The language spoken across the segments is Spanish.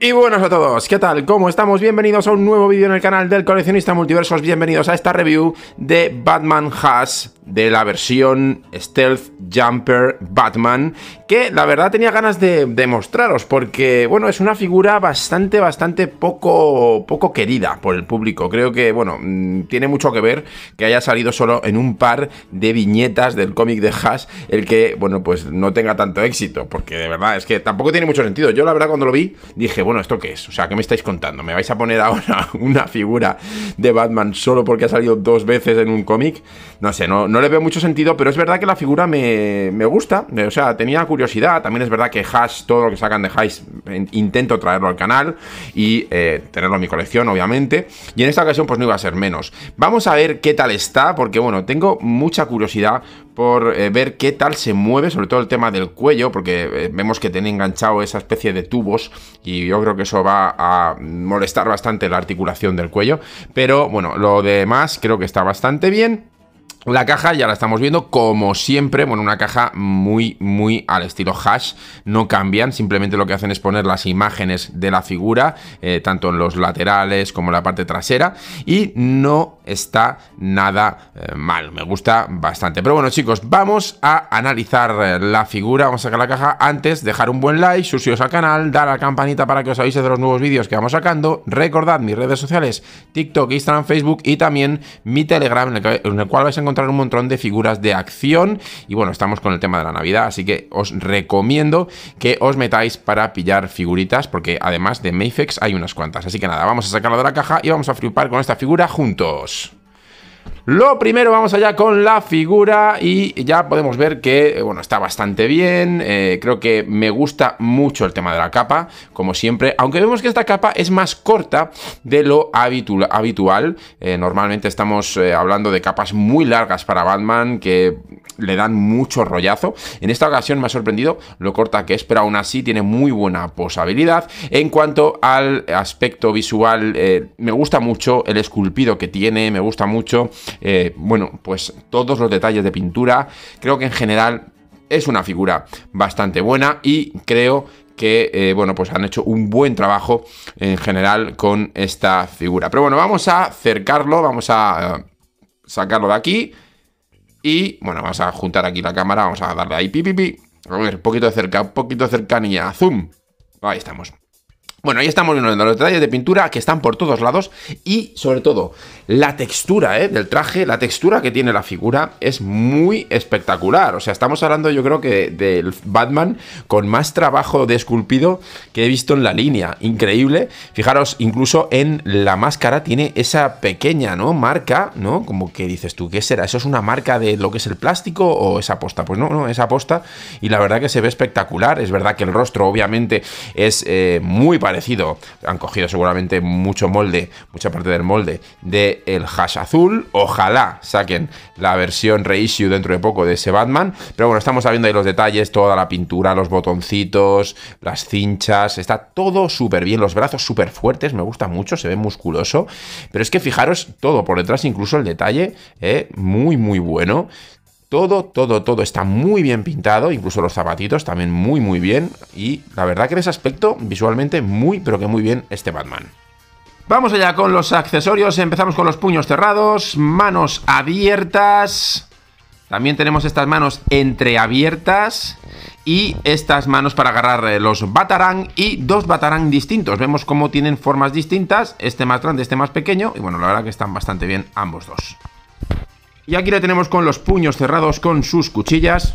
Y buenos a todos, ¿qué tal? ¿Cómo estamos? Bienvenidos a un nuevo vídeo en el canal del Coleccionista Multiversos, bienvenidos a esta review de Batman Has de la versión Stealth Jumper Batman, que la verdad tenía ganas de, mostraros, porque bueno, es una figura bastante, bastante poco, poco querida por el público. Creo que, bueno, mm, tiene mucho que ver que haya salido solo en un par de viñetas del cómic de Hash, el que, bueno, pues no tenga tanto éxito, porque de verdad es que tampoco tiene mucho sentido. Yo la verdad cuando lo vi dije, bueno, ¿esto qué es? O sea, ¿qué me estáis contando? ¿Me vais a poner ahora una figura de Batman solo porque ha salido dos veces en un cómic? No sé, no no le veo mucho sentido, pero es verdad que la figura me, gusta. Eh, o sea, tenía curiosidad. También es verdad que Hash, todo lo que sacan de Hash, intento traerlo al canal y eh, tenerlo en mi colección, obviamente. Y en esta ocasión, pues no iba a ser menos. Vamos a ver qué tal está, porque bueno, tengo mucha curiosidad por eh, ver qué tal se mueve, sobre todo el tema del cuello, porque vemos que tiene enganchado esa especie de tubos y yo creo que eso va a molestar bastante la articulación del cuello. Pero bueno, lo demás creo que está bastante bien. La caja ya la estamos viendo como siempre, bueno, una caja muy, muy al estilo hash, no cambian, simplemente lo que hacen es poner las imágenes de la figura, eh, tanto en los laterales como en la parte trasera, y no está nada eh, mal, me gusta bastante. Pero bueno chicos, vamos a analizar eh, la figura, vamos a sacar la caja, antes dejar un buen like, suscribiros al canal, dar a la campanita para que os avise de los nuevos vídeos que vamos sacando, recordad mis redes sociales, TikTok, Instagram, Facebook y también mi Telegram en el cual vais a encontrar un montón de figuras de acción y bueno, estamos con el tema de la Navidad, así que os recomiendo que os metáis para pillar figuritas porque además de Mayfex hay unas cuantas, así que nada, vamos a sacarlo de la caja y vamos a flipar con esta figura juntos. Lo primero, vamos allá con la figura y ya podemos ver que, eh, bueno, está bastante bien. Eh, creo que me gusta mucho el tema de la capa, como siempre, aunque vemos que esta capa es más corta de lo habitual. Eh, normalmente estamos hablando de capas muy largas para Batman que le dan mucho rollazo. En esta ocasión me ha sorprendido lo corta que es, pero aún así tiene muy buena posabilidad. En cuanto al aspecto visual, me gusta mucho el esculpido que tiene, me gusta mucho eh, bueno, pues todos los detalles de pintura. Creo que en general es una figura bastante buena y creo que eh, bueno pues han hecho un buen trabajo en general con esta figura pero bueno vamos a acercarlo, vamos a eh, sacarlo de aquí y bueno vamos a juntar aquí la cámara vamos a darle ahí pipipi pi, a ver poquito de cerca poquito de cercanía zoom ahí estamos bueno, ahí estamos viendo los detalles de pintura que están por todos lados y sobre todo la textura ¿eh? del traje, la textura que tiene la figura es muy espectacular. O sea, estamos hablando yo creo que del Batman con más trabajo de esculpido que he visto en la línea. Increíble. Fijaros, incluso en la máscara tiene esa pequeña ¿no? marca, ¿no? Como que dices tú, ¿qué será? ¿Eso es una marca de lo que es el plástico o esa aposta? Pues no, no, esa aposta y la verdad que se ve espectacular. Es verdad que el rostro obviamente es eh, muy parecido han cogido seguramente mucho molde, mucha parte del molde del el hash azul. Ojalá saquen la versión reissue dentro de poco de ese Batman. Pero bueno, estamos viendo ahí los detalles, toda la pintura, los botoncitos, las cinchas. Está todo súper bien. Los brazos súper fuertes, me gusta mucho, se ve musculoso. Pero es que fijaros todo por detrás, incluso el detalle, eh, muy, muy bueno. Todo, todo, todo está muy bien pintado, incluso los zapatitos también muy, muy bien. Y la verdad que en ese aspecto, visualmente, muy, pero que muy bien este Batman. Vamos allá con los accesorios. Empezamos con los puños cerrados, manos abiertas. También tenemos estas manos entreabiertas y estas manos para agarrar eh, los batarán y dos batarán distintos. Vemos cómo tienen formas distintas, este más grande, este más pequeño y bueno, la verdad que están bastante bien ambos dos. Y aquí la tenemos con los puños cerrados con sus cuchillas.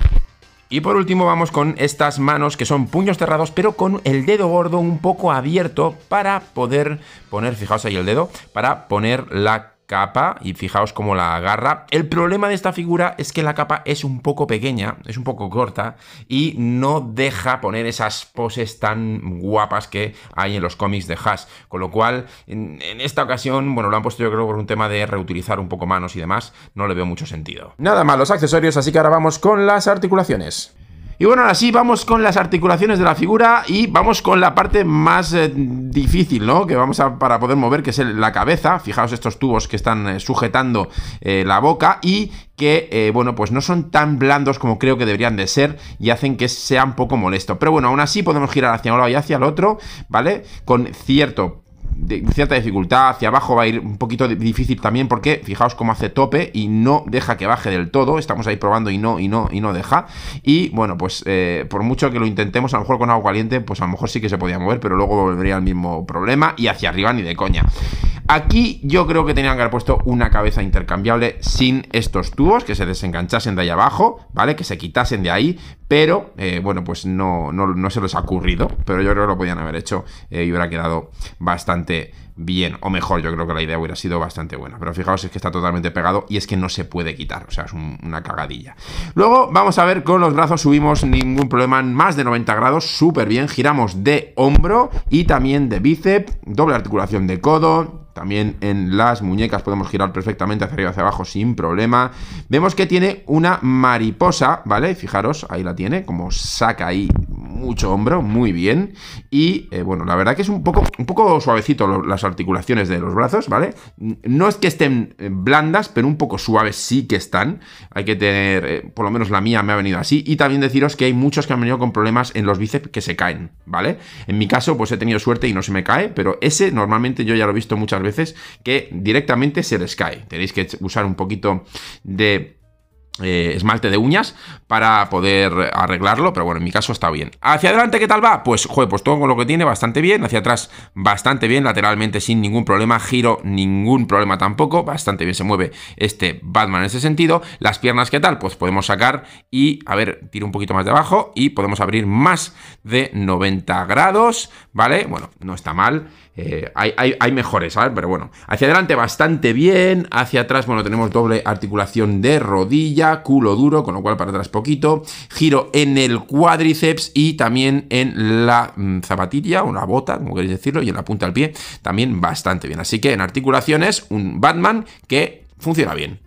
Y por último vamos con estas manos que son puños cerrados pero con el dedo gordo un poco abierto para poder poner, fijaos ahí el dedo, para poner la capa y fijaos cómo la agarra. El problema de esta figura es que la capa es un poco pequeña, es un poco corta y no deja poner esas poses tan guapas que hay en los cómics de hash Con lo cual, en, en esta ocasión, bueno, lo han puesto yo creo por un tema de reutilizar un poco manos y demás, no le veo mucho sentido. Nada más los accesorios, así que ahora vamos con las articulaciones. Y bueno, ahora sí, vamos con las articulaciones de la figura y vamos con la parte más eh, difícil, ¿no? Que vamos a, para poder mover, que es la cabeza. Fijaos estos tubos que están eh, sujetando eh, la boca y que, bueno, pues no son tan blandos como creo que deberían de ser y hacen que sea un poco molesto. Pero bueno, aún así podemos girar hacia un lado y hacia el otro, ¿vale? Con cierto de cierta dificultad, hacia abajo va a ir un poquito difícil también porque fijaos cómo hace tope y no deja que baje del todo, estamos ahí probando y no, y no, y no deja, y bueno, pues eh, por mucho que lo intentemos, a lo mejor con agua caliente, pues a lo mejor sí que se podía mover, pero luego volvería al mismo problema y hacia arriba ni de coña. Aquí yo creo que tenían que haber puesto una cabeza intercambiable sin estos tubos, que se desenganchasen de ahí abajo, ¿vale? Que se quitasen de ahí, pero eh, bueno, pues no, no, se les ha ocurrido, pero yo creo que lo podían haber hecho eh, y hubiera quedado bastante bien o mejor. Yo creo que la idea hubiera sido bastante buena. Pero fijaos, es que está totalmente pegado y es que no se puede quitar. O sea, es una cagadilla. Luego vamos a ver con los brazos subimos ningún problema. Más de 90 grados, súper bien. Giramos de hombro y también de bíceps. Doble articulación de codo. También en las muñecas podemos girar perfectamente hacia arriba hacia abajo sin problema. Vemos que tiene una mariposa, ¿vale? Fijaros, ahí la tiene, como saca ahí mucho hombro, muy bien. Y eh, bueno, la verdad que es un poco, un poco suavecito las articulaciones de los brazos, ¿vale? No es que estén eh, blandas, pero un poco suaves sí que están. Hay que tener, eh, por lo menos la mía me ha venido así. Y también deciros que hay muchos que han venido con problemas en los bíceps que se caen, ¿vale? En mi caso, pues he tenido suerte y no se me cae, pero ese normalmente yo ya lo he visto muchas veces que directamente se les cae. Tenéis que usar un poquito de eh, esmalte de uñas para poder arreglarlo, pero bueno, en mi caso está bien. ¿Hacia adelante qué tal va? Pues, joder, pues todo con lo que tiene bastante bien, hacia atrás bastante bien, lateralmente sin ningún problema, giro ningún problema tampoco, bastante bien se mueve este Batman en ese sentido. Las piernas qué tal? Pues podemos sacar y, a ver, tiro un poquito más de abajo y podemos abrir más de 90 grados, ¿vale? Bueno, no está mal. Eh, hay, hay, mejores, ¿sabes? Pero bueno, hacia adelante bastante bien, hacia atrás, bueno, tenemos doble articulación de rodilla, culo duro, con lo cual para atrás poquito, giro en el cuádriceps y también en la mm, zapatilla o la bota, como queréis decirlo, y en la punta del pie, también bastante bien. Así que en articulaciones, un Batman que funciona bien.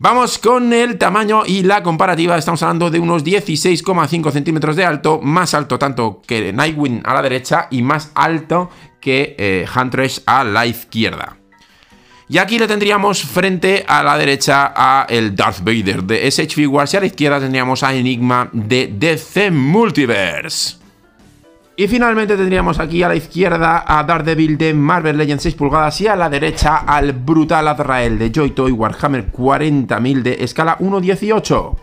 Vamos con el tamaño y la comparativa. Estamos hablando de unos 16,5 centímetros de alto, más alto tanto que Nightwing a la derecha y más alto que eh, Huntress a la izquierda. Y aquí le tendríamos frente a la derecha a el Darth Vader de SH Wars y a la izquierda tendríamos a Enigma de DC Multiverse. Y finalmente tendríamos aquí a la izquierda a Daredevil de Marvel Legends 6 pulgadas y a la derecha al brutal Azrael de Joy Toy Warhammer 40.000 de escala 1.18.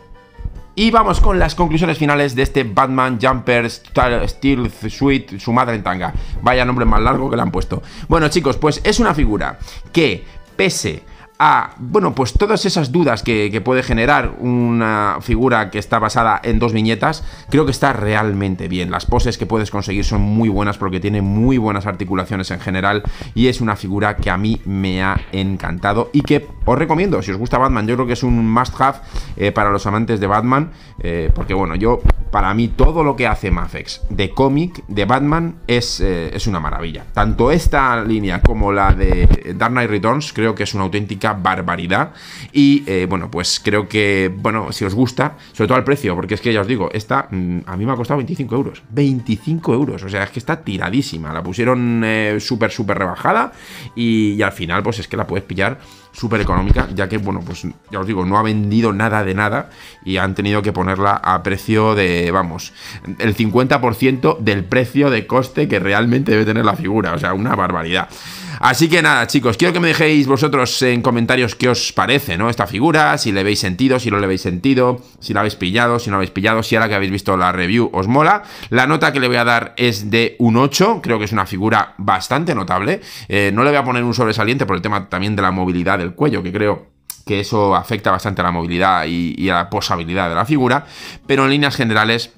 Y vamos con las conclusiones finales de este Batman Jumper Steel Suite, su madre en tanga. Vaya nombre más largo que le han puesto. Bueno chicos, pues es una figura que pese a, bueno, pues todas esas dudas que, puede generar una figura que está basada en dos viñetas, creo que está realmente bien. Las poses que puedes conseguir son muy buenas porque tiene muy buenas articulaciones en general y es una figura que a mí me ha encantado y que os recomiendo, si os gusta Batman, yo creo que es un must have eh, para los amantes de Batman, eh, porque bueno, yo, para mí todo lo que hace Mafex de cómic, de Batman, es, eh, es una maravilla. Tanto esta línea como la de Dark Knight Returns, creo que es una auténtica barbaridad. Y eh, bueno, pues creo que, bueno, si os gusta, sobre todo al precio, porque es que ya os digo, esta mm, a mí me ha costado 25 euros. 25 euros, o sea, es que está tiradísima. La pusieron super eh, súper, súper rebajada y, y al final, pues es que la puedes pillar súper económica, ya que, bueno, pues ya os digo, no ha vendido nada de nada y han tenido que ponerla a precio de, vamos, el 50% del precio de coste que realmente debe tener la figura, o sea, una barbaridad. Así que nada, chicos, quiero que me dejéis vosotros en comentarios qué os parece, ¿no? Esta figura, si le veis sentido, si no le veis sentido, si la habéis pillado, si no la habéis pillado, si ahora que habéis visto la review os mola. La nota que le voy a dar es de un 8, creo que es una figura bastante notable. Eh, no le voy a poner un sobresaliente por el tema también de la movilidad el cuello, que creo que eso afecta bastante a la movilidad y, y a la posabilidad de la figura, pero en líneas generales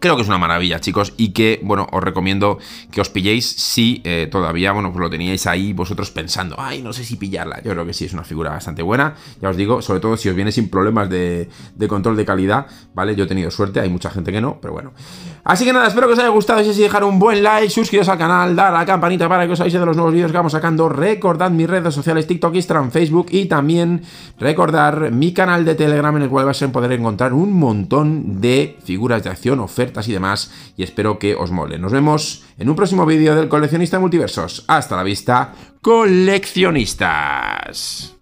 Creo que es una maravilla, chicos, y que, bueno, os recomiendo que os pilléis si eh, todavía, bueno, pues lo teníais ahí vosotros pensando, ay, no sé si pillarla. Yo creo que sí, es una figura bastante buena, ya os digo, sobre todo si os viene sin problemas de, control de calidad, ¿vale? Yo he tenido suerte, hay mucha gente que no, pero bueno. Así que nada, espero que os haya gustado, si es así, dejar un buen like, suscribiros al canal, dar a la campanita para que os avise de los nuevos vídeos que vamos sacando, recordad mis redes sociales, TikTok, Instagram, Facebook, y también recordar mi canal de Telegram en el cual vais a poder encontrar un montón de figuras de acción, fe y demás, y espero que os mole. Nos vemos en un próximo vídeo del Coleccionista Multiversos. Hasta la vista, coleccionistas.